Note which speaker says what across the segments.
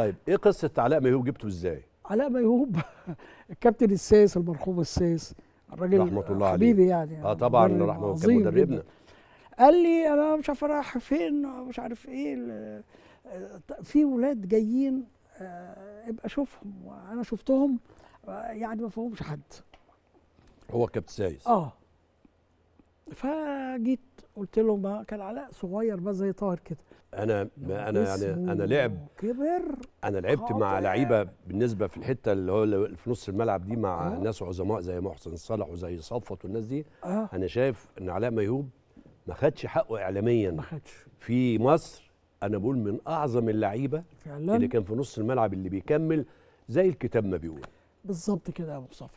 Speaker 1: طيب ايه قصه علاء ميهوب جبته ازاي؟
Speaker 2: علاء ميهوب الكابتن السيس المرحوم السيس الراجل رحمه الله عليه حبيبي يعني اه طبعا رحمه الله كان مدربنا قال لي انا مش عارف رايح فين مش عارف ايه آه، في ولاد جايين آه، ابقى شوفهم انا شفتهم آه، يعني ما فيهمش حد
Speaker 1: هو كابتن سايس اه
Speaker 2: فجيت قلت له ما كان علاء صغير بقى زي طاهر كده
Speaker 1: انا ما انا يعني انا لعب كبر انا لعبت مع لعيبه بالنسبه في الحته اللي هو في نص الملعب دي مع أه؟ ناس عظماء زي محسن صالح وزي صفوت والناس دي أه؟ انا شايف ان علاء ميهوب ما خدش حقه اعلاميا ما خدش في مصر انا بقول من اعظم اللعيبه اللي كان في نص الملعب اللي بيكمل زي الكتاب ما بيقول
Speaker 2: بالظبط كده يا مصطفى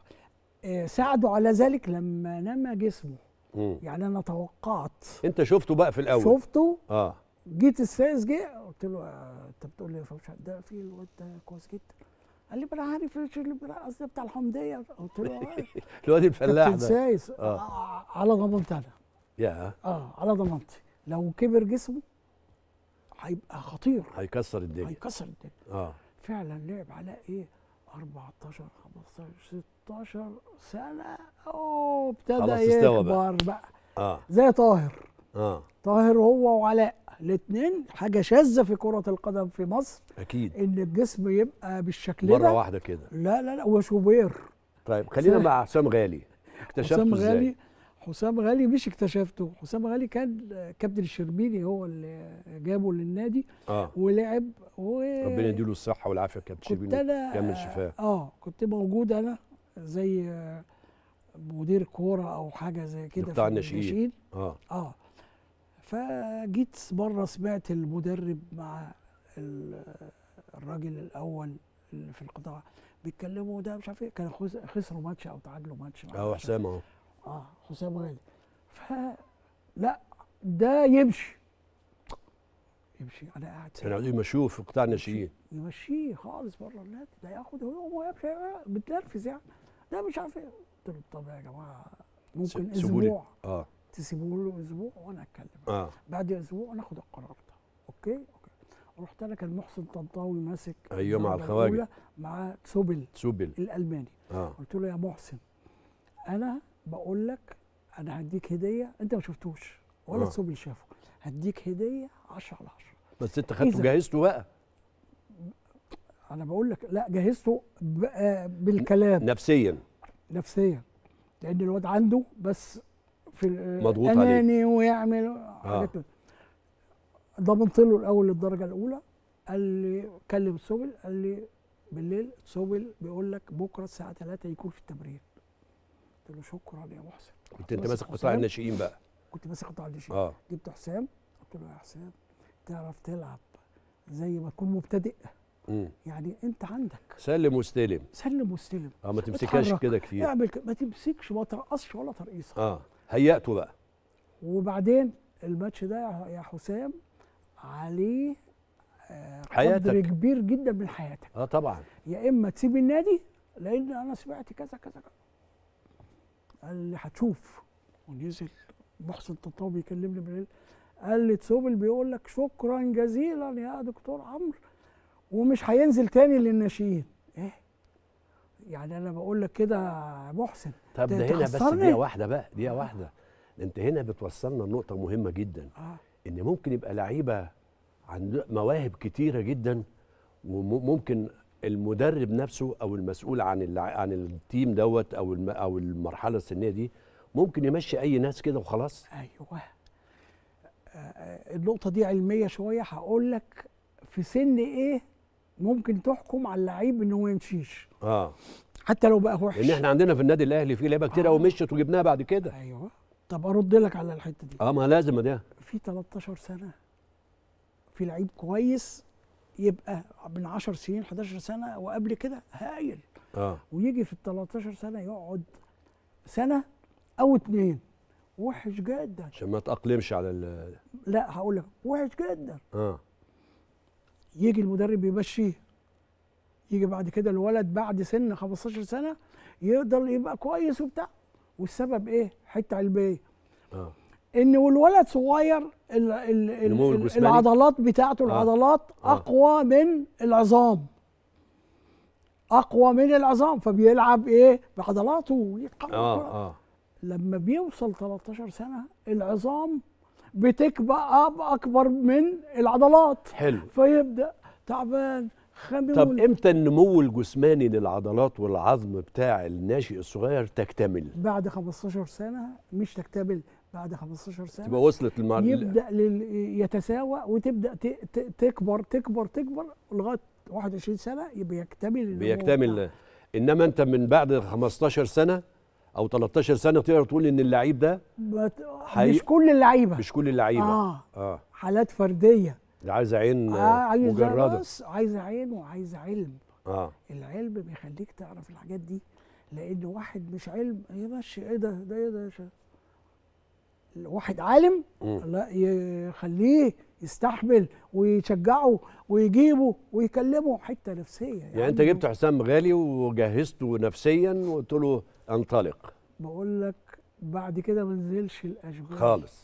Speaker 2: آه، ساعده على ذلك لما نما جسمه مم. يعني انا توقعت
Speaker 1: انت شفته بقى في الاول شفته اه
Speaker 2: جيت السايس جه قلت له آه، انت بتقول لي يا فوشة ده في الواد ده كويس جدا قال لي انا عارف قصدي بتاع الحمديه قلت له آه.
Speaker 1: الواد الفلاح ده سايس آه.
Speaker 2: آه. على ضمانتي انا يا اه على ضمانتي لو كبر جسمه هيبقى خطير
Speaker 1: هيكسر الدنيا هيكسر
Speaker 2: الدنيا اه فعلا لعب على ايه 14 15 16 16 سنه اوه ابتدى يكبر بقى, بقى آه. زي طاهر آه. طاهر هو وعلاء الاثنين حاجه شاذه في كره القدم في مصر اكيد ان الجسم يبقى بالشكل ده مره واحده كده لا لا لا وشوبير
Speaker 1: طيب خلينا مع حسام غالي اكتشفته حسام ازاي؟ غالي
Speaker 2: حسام غالي مش اكتشفته حسام غالي كان كابتن الشربيني هو اللي جابه للنادي آه. ولعب و... ربنا يديله
Speaker 1: الصحه والعافيه كابتن الشربيني كمل شفاه
Speaker 2: اه كنت موجود انا زي آه، مدير كوره او حاجه زي كده بتاع الناشئين اه اه فجيت مره سمعت المدرب مع آه، الراجل الاول اللي في القطاع بيتكلموا ده مش عارف ايه كان خسروا ماتش او تعادلوا ماتش اه حسام اهو اه حسام غالي ف لا ده يمشي
Speaker 1: يمشي انا قاعد كانوا عايزين يمشوه في قطاع الناشئين
Speaker 2: يمشيه خالص بره النادي ده ياخد هو ويمشي بتنرفز آه، يعني لا مش عارف ايه قلت له طب يا جماعه ممكن اسبوع اه تسيبوا له اسبوع وانا اتكلم آه. بعد اسبوع ناخد القرار ده اوكي اوكي رحت انا كان محسن طنطاوي ماسك ايوه مع الخواجه مع تسوبل تسوبل الالماني آه. قلت له يا محسن انا بقول لك انا هديك هديه انت ما شفتوش ولا آه. تسوبل شافه هديك هديه 10 على 10
Speaker 1: بس انت خدته جهزته
Speaker 2: بقى انا بقول لك لا جهزته آه، بالكلام نفسيا نفسيا لان الواد عنده بس في آه، مضغوط اناني ويعمل آه. ضمنت له الاول الدرجه الاولى قال لي كلم سوبل قال لي بالليل سوبل بيقول لك بكره الساعه 3 يكون في التمرين قلت له شكرا يا محسن كنت انت ماسك قطاع الناشئين بقى كنت ماسك قطاع الناشئين آه. جبت حسام قلت له يا حسام تعرف تلعب زي ما تكون مبتدئ مم. يعني انت عندك
Speaker 1: سلم واستلم سلم
Speaker 2: واستلم اه ما تمسكهاش كده كتير اعمل ك... ما تمسكش ما ترقصش ولا ترقيصه
Speaker 1: اه هيأته بقى
Speaker 2: وبعدين الماتش ده يا حسام عليه
Speaker 1: آه حياتك
Speaker 2: كبير جدا من حياتك اه طبعا يا اما تسيب النادي لان انا سمعت كذا كذا كذا قال لي هتشوف ونزل محسن طنطاوي بيكلمني بالليل قال لي تسوبل بيقول لك شكرا جزيلا يا دكتور عمرو ومش هينزل تاني للناشئين ايه يعني انا بقول لك كده محسن طب ده هنا بس دقيقه واحده
Speaker 1: بقى دقيقه واحده انت هنا بتوصلنا لنقطه مهمه جدا آه. ان ممكن يبقى لعيبه عند مواهب كتيره جدا وممكن المدرب نفسه او المسؤول عن عن التيم دوت او او المرحله السنيه دي ممكن يمشي اي ناس كده وخلاص
Speaker 2: ايوه آه، آه، النقطه دي علميه شويه هقول لك في سن ايه ممكن تحكم على اللعيب ان هو يمشيش اه حتى لو بقى وحش لان احنا
Speaker 1: عندنا في النادي الاهلي في لعيبه كتير قوي آه. مشيت وجبناها بعد كده ايوه
Speaker 2: طب ارد لك على الحته
Speaker 1: دي اه ما لازم ده
Speaker 2: في 13 سنه في لعيب كويس يبقى من 10 سنين 11 سنه وقبل كده هايل اه ويجي في ال 13 سنه يقعد سنه او اتنين وحش جدا
Speaker 1: عشان ما تاقلمش على ال
Speaker 2: لا هقول لك وحش جدا اه يجي المدرب يمشيه يجي بعد كده الولد بعد سن 15 سنه يقدر يبقى كويس وبتاع والسبب ايه حته علميه اه ان والولد صغير الـ الـ الـ العضلات بتاعته آه. العضلات آه. اقوى من العظام اقوى من العظام فبيلعب ايه بعضلاته ويتحرك آه. آه. لما بيوصل 13 سنه العظام بتكبأ اكبر من العضلات حلو فيبدا تعبان خمول طب
Speaker 1: امتى النمو الجسماني للعضلات والعظم بتاع الناشئ الصغير تكتمل
Speaker 2: بعد 15 سنه مش تكتمل بعد 15 سنه تبقى
Speaker 1: وصلت المعدل يبدا
Speaker 2: لل... يتساوى وتبدا ت... ت... تكبر تكبر تكبر لغايه 21 سنه يبقى يكتمل بيكتمل
Speaker 1: انما انت من بعد 15 سنه او 13 سنه تقدر تقول ان اللعيب ده
Speaker 2: بت... حي... مش
Speaker 1: كل اللعيبه مش كل اللعيبه اه, آه.
Speaker 2: حالات فرديه
Speaker 1: عايزه عين آه،, آه عايز مجرده بس
Speaker 2: عايزه عين وعايزه علم اه العلم بيخليك تعرف الحاجات دي لان واحد مش علم يا باشا ايه ده ده ايه ده يا شا. واحد عالم لا يخليه يستحمل ويشجعه ويجيبه ويكلمه حته نفسيه يعني, يعني انت جبت
Speaker 1: حسام غالي وجهزته نفسيا وقلت له انطلق
Speaker 2: بقول لك بعد كده ما نزلش الاشغال خالص